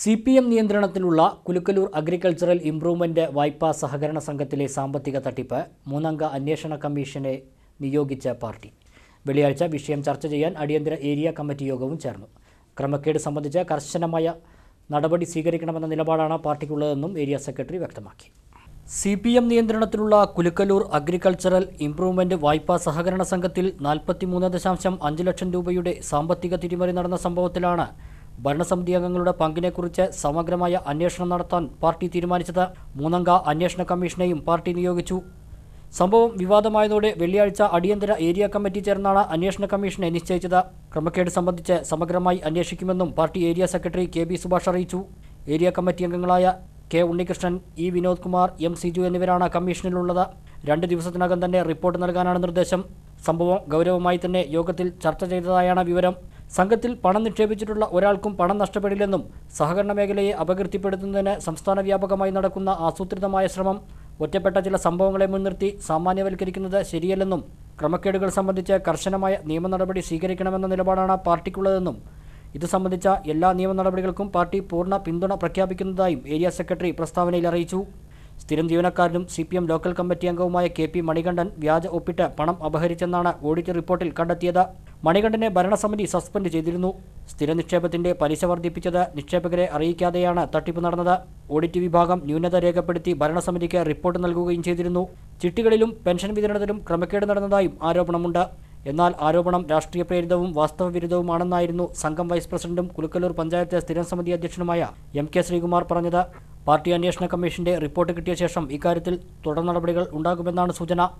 C P M നിയന്ത്രണത്തിലുള്ള Kulukkallur agricultural improvement വായ്പാ സഹകരണ സംഘത്തിലെ സാമ്പത്തിക തട്ടിപ്പ് മൂന്നംഗ അന്വേഷണ കമ്മീഷനെ നിയോഗിച്ച പാർട്ടി വെള്ളിയാഴ്ച വിഷയം ചർച്ച ചെയ്യാൻ അടിയന്തര ഏരിയ കമ്മിറ്റി യോഗവും ചേർന്നു ക്രമക്കേട് സംബന്ധിച്ച് കർശനമായ നടപടി സ്വീകരിക്കണമെന്ന നിലപാടാണ് പാർട്ടിക്കുള്ളതെന്നും ഏരിയ സെക്രട്ടറി വ്യക്തമാക്കി സി പി എം നിയന്ത്രണത്തിലുള്ള കുലുക്കലൂർ അഗ്രികൾച്ചറൽ ഇംപ്രൂവ്മെൻ്റ് വായ്പാ സഹകരണ സംഘത്തിൽ മൂന്ന് ദശാംശം അഞ്ച് ലക്ഷം രൂപയുടെ സാമ്പത്തിക തിരിമറി നടന്ന സംഭവത്തിലാണ് ഭരണസമിതി അംഗങ്ങളുടെ പങ്കിനെക്കുറിച്ച് സമഗ്രമായ അന്വേഷണം നടത്താൻ പാർട്ടി തീരുമാനിച്ചത് മൂന്നംഗ അന്വേഷണ കമ്മീഷനെയും പാർട്ടി നിയോഗിച്ചു സംഭവം വിവാദമായതോടെ വെള്ളിയാഴ്ച അടിയന്തര ഏരിയ കമ്മിറ്റി ചേർന്നാണ് അന്വേഷണ കമ്മീഷനെ നിശ്ചയിച്ചത് ക്രമക്കേട് സംബന്ധിച്ച് സമഗ്രമായി അന്വേഷിക്കുമെന്നും party area secretary K Subhash അറിയിച്ചു ഏരിയ കമ്മിറ്റി അംഗങ്ങളായ K Unnikrishnan E Vinod Kumar M Siju എന്നിവരാണ് കമ്മീഷനിലുള്ളത് രണ്ട് ദിവസത്തിനകം തന്നെ റിപ്പോർട്ട് നൽകാനാണ് നിർദ്ദേശം സംഭവം ഗൗരവമായി തന്നെ യോഗത്തിൽ ചർച്ച ചെയ്തതായാണ് വിവരം സംഘത്തിൽ പണം നിക്ഷേപിച്ചിട്ടുള്ള ഒരാൾക്കും പണം നഷ്ടപ്പെടില്ലെന്നും സഹകരണ മേഖലയെ അപകീർത്തിപ്പെടുത്തുന്നതിന് സംസ്ഥാന വ്യാപകമായി നടക്കുന്ന ആസൂത്രിതമായ ശ്രമം ഒറ്റപ്പെട്ട ചില സംഭവങ്ങളെ മുൻനിർത്തി സാമാന്യവൽക്കരിക്കുന്നത് ശരിയല്ലെന്നും ക്രമക്കേടുകൾ സംബന്ധിച്ച് കർശനമായ നിയമ നടപടി സ്വീകരിക്കണമെന്ന നിലപാടാണ് പാർട്ടിക്കുള്ളതെന്നും ഇത് സംബന്ധിച്ച എല്ലാ നിയമ നടപടികൾക്കും പാർട്ടി പൂർണ്ണ പിന്തുണ പ്രഖ്യാപിക്കുന്നതായും ഏരിയ സെക്രട്ടറി പ്രസ്താവനയിൽ അറിയിച്ചു സ്ഥിരം ജീവനക്കാരനും C P M local committee അംഗവുമായ കെ പി മണികണ്ഠൻ വ്യാജ ഒപ്പിട്ട് പണം അപഹരിച്ചെന്നാണ് ഓഡിറ്റ് റിപ്പോർട്ടിൽ കണ്ടെത്തിയത് മണികണ്ഠനെ ഭരണസമിതി സസ്പെൻഡ് ചെയ്തിരുന്നു സ്ഥിര നിക്ഷേപത്തിന്റെ പലിശ വർദ്ധിപ്പിച്ചത് നിക്ഷേപകരെ അറിയിക്കാതെയാണ് തട്ടിപ്പ് നടന്നത് ഓഡിറ്റ് വിഭാഗം ന്യൂനത രേഖപ്പെടുത്തി ഭരണസമിതിക്ക് റിപ്പോർട്ട് നൽകുകയും ചെയ്തിരുന്നു ചിട്ടികളിലും പെൻഷൻ വിതരണത്തിലും ക്രമക്കേട് നടന്നതായും ആരോപണമുണ്ട് എന്നാൽ ആരോപണം രാഷ്ട്രീയ പ്രേരിതവും വാസ്തവവിരുദ്ധവുമാണെന്നായിരുന്നു സംഘം വൈസ് പ്രസിഡന്റും കുലുക്കലൂർ പഞ്ചായത്ത് സ്ഥിരം സമിതി അധ്യക്ഷനുമായ എം കെ ശ്രീകുമാർ പറഞ്ഞത് പാർട്ടി അന്വേഷണ കമ്മീഷന്റെ റിപ്പോർട്ട് കിട്ടിയ ശേഷം ഇക്കാര്യത്തിൽ തുടർ നടപടികൾ ഉണ്ടാകുമെന്നാണ് സൂചന